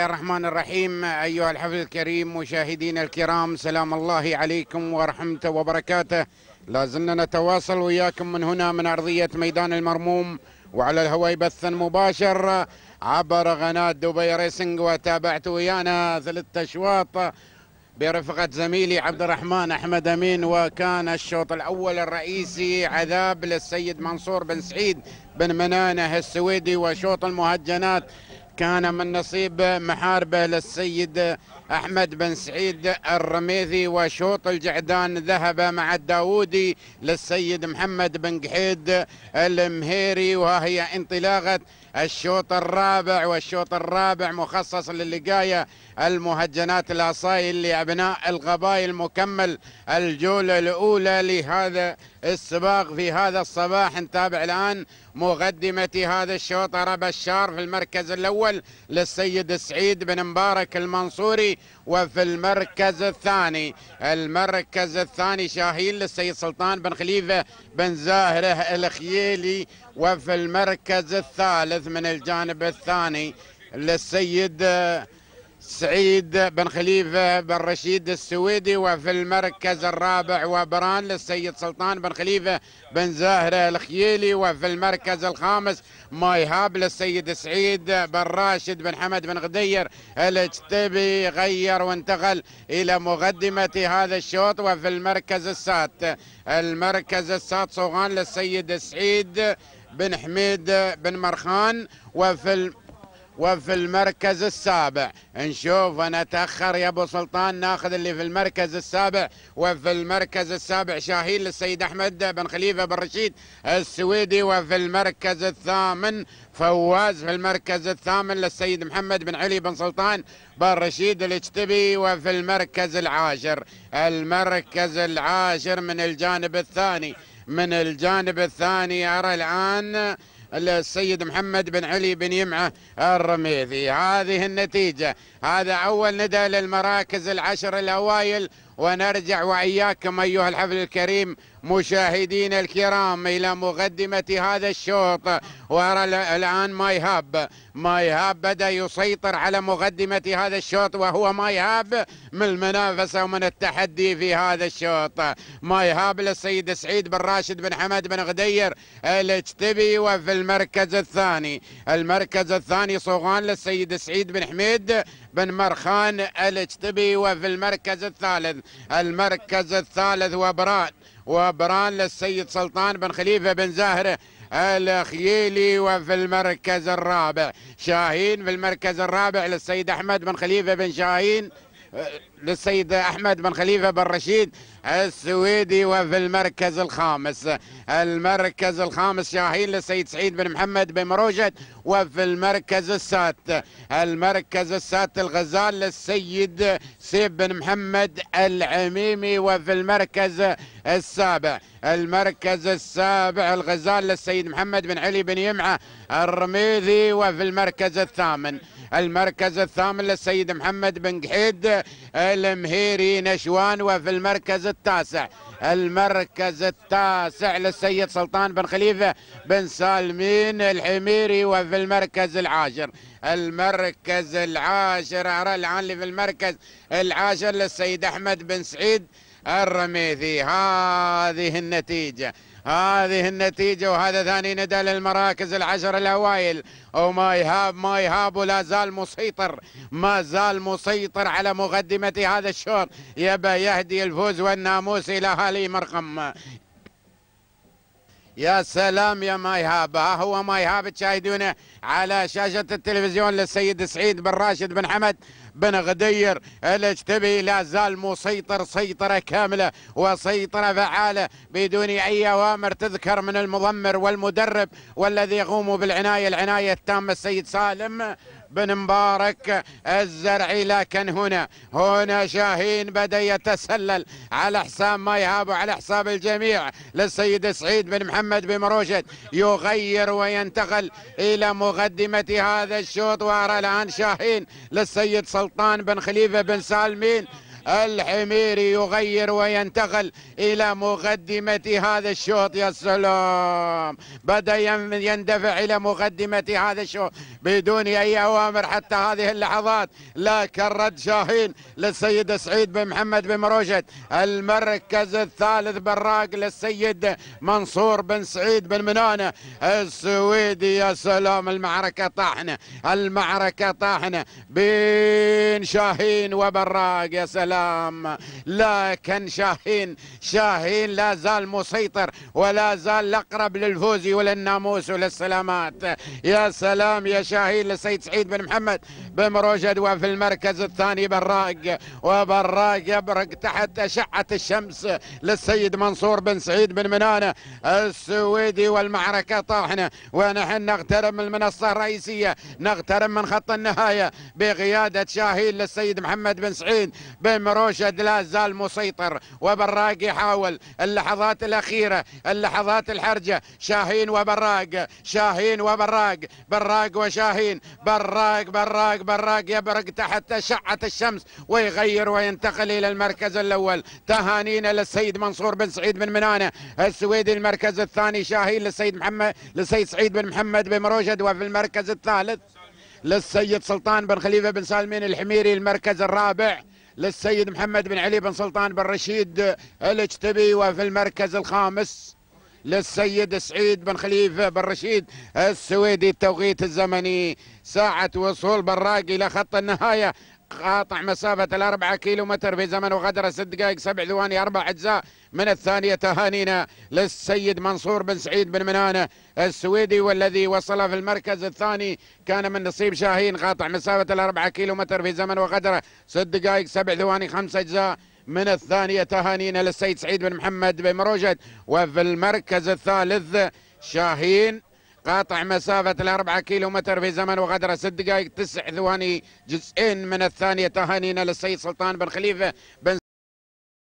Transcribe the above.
الرحمن الرحيم أيها الحفل الكريم مشاهدين الكرام سلام الله عليكم ورحمته وبركاته لازلنا نتواصل وياكم من هنا من أرضية ميدان المرموم وعلى الهواء بثا مباشر عبر قناة دبي ريسنج وتابعت ويانا ثلاث أشواط برفقة زميلي عبد الرحمن أحمد أمين وكان الشوط الأول الرئيسي عذاب للسيد منصور بن سعيد بن منانه السويدي وشوط المهجنات كان من نصيب محاربه للسيد أحمد بن سعيد الرميثي وشوط الجعدان ذهب مع الداودي للسيد محمد بن قحيد المهيري وهي انطلاقة الشوط الرابع والشوط الرابع مخصص للقاية المهجنات الأصايل لأبناء القبائل مكمل الجولة الأولى لهذا السباق في هذا الصباح نتابع الآن مقدمة هذا الشوط ربا الشار في المركز الأول الأول للسيد سعيد بن مبارك المنصوري وفي المركز الثاني المركز الثاني شاهين للسيد سلطان بن خليفة بن زاهرة الخييلي وفي المركز الثالث من الجانب الثاني للسيد سعيد بن خليفة بن رشيد السويدي وفي المركز الرابع وبران للسيد سلطان بن خليفة بن زاهرة الخيلي وفي المركز الخامس مايهاب للسيد سعيد بن راشد بن حمد بن غدير الاجتبي غير وانتقل إلى مقدمة هذا الشوط وفي المركز السات المركز السات صوغان للسيد سعيد بن حميد بن مرخان وفي وفي المركز السابع نشوف نتاخر يا ابو سلطان ناخذ اللي في المركز السابع وفي المركز السابع شاهين للسيد احمد بن خليفه بن رشيد السويدي وفي المركز الثامن فواز في المركز الثامن للسيد محمد بن علي بن سلطان بن رشيد الاجتبي وفي المركز العاشر المركز العاشر من الجانب الثاني من الجانب الثاني ارى الان السيد محمد بن علي بن يمعة الرميثي هذه النتيجة هذا أول ندى للمراكز العشر الأوائل ونرجع وإياكم أيها الحفل الكريم مشاهدين الكرام إلى مقدمة هذا الشوط وأرى الآن ماي هاب ماي هاب بدأ يسيطر على مقدمة هذا الشوط وهو ماي هاب من المنافسة ومن التحدي في هذا الشوط ماي هاب للسيد سعيد بن راشد بن حمد بن غدير الاجتبي وفي المركز الثاني المركز الثاني صوغان للسيد سعيد بن حميد بن مرخان الاجتبي وفي المركز الثالث المركز الثالث وبران وبران للسيد سلطان بن خليفة بن زاهر الخيلي وفي المركز الرابع شاهين في المركز الرابع للسيد أحمد بن خليفة بن شاهين للسيد احمد بن خليفه بن رشيد السويدي وفي المركز الخامس المركز الخامس شاهين للسيد سعيد بن محمد بن مروجد وفي المركز السادس المركز السادس الغزال للسيد سيب بن محمد العميمي وفي المركز السابع المركز السابع الغزال للسيد محمد بن علي بن يمعه الرميذي وفي المركز الثامن المركز الثامن للسيد محمد بن قحيد المهيري نشوان وفي المركز التاسع المركز التاسع للسيد سلطان بن خليفة بن سالمين الحميري وفي المركز العاشر المركز العاشر أرى الآن في المركز العاشر للسيد أحمد بن سعيد الرميثي هذه النتيجة هذه النتيجة وهذا ثاني ندى للمراكز العشر الأوائل ما يهاب ما يهاب ولا زال مسيطر ما زال مسيطر على مقدمة هذا الشوط يبى يهدي الفوز والناموس إلى هالي مرقم يا سلام يا مايهاب ها هو مايهاب تشاهدونه على شاشة التلفزيون للسيد سعيد بن راشد بن حمد بن غدير الاجتبي لا زال مسيطر سيطرة كاملة وسيطرة فعالة بدون أي أوامر تذكر من المضمر والمدرب والذي يقوم بالعناية العناية التامة السيد سالم بن مبارك الزرعي لكن هنا هنا شاهين بدأ يتسلل على حساب ما يهاب وعلى حساب الجميع للسيد سعيد بن محمد بن مروشد يغير وينتقل إلى مقدمة هذا الشوط وارى الآن شاهين للسيد سلطان بن خليفة بن سالمين الحميري يغير وينتقل إلى مقدمة هذا الشوط يا سلام بدأ يندفع إلى مقدمة هذا الشوط بدون أي أوامر حتى هذه اللحظات لكن رد شاهين للسيد سعيد بن محمد بن مروشد المركز الثالث براق للسيد منصور بن سعيد بن منانة السويدي يا سلام المعركة طاحنة المعركة طاحنة بين شاهين وبراق يا سلام السلام لكن شاهين شاهين لا زال مسيطر ولا زال اقرب للفوز وللناموس وللسلامات يا سلام يا شاهين للسيد سعيد بن محمد بن وفي المركز الثاني براق وبراق يبرق تحت اشعه الشمس للسيد منصور بن سعيد بن منانه السويدي والمعركه طاحنه ونحن نغترم من المنصه الرئيسيه نغترم من خط النهايه بقياده شاهين للسيد محمد بن سعيد بن مروشد لا زال مسيطر وبراق يحاول اللحظات الأخيرة اللحظات الحرجة شاهين وبراق شاهين وبراق براق وشاهين براق براق براق يبرق تحت شعة الشمس ويغير وينتقل إلى المركز الأول تهانينا للسيد منصور بن سعيد بن منانة السويدي المركز الثاني شاهين للسيد محمد للسيد سعيد بن محمد بن مروشد وفي المركز الثالث للسيد سلطان بن خليفة بن سالمين الحميري المركز الرابع للسيد محمد بن علي بن سلطان بن رشيد الاجتبي وفي المركز الخامس للسيد سعيد بن خليفة بن رشيد السويدي التوقيت الزمني ساعة وصول براقي إلى خط النهاية قاطع مسافة الأربعة كيلو متر في زمن وغدرة ست دقائق سبع ثواني أربع أجزاء من الثانية تهانينا للسيد منصور بن سعيد بن منانة السويدي والذي وصل في المركز الثاني كان من نصيب شاهين قاطع مسافة الأربعة كيلو متر في زمن وغدرة ست دقائق سبع ثواني خمس أجزاء من الثانية تهانينا للسيد سعيد بن محمد بن مروجد وفي المركز الثالث شاهين قاطع مسافة الأربعة كيلو متر في زمن وغدرة ست دقائق تسع ثواني جزئين من الثانية تهانينا للسيد سلطان بن خليفة بن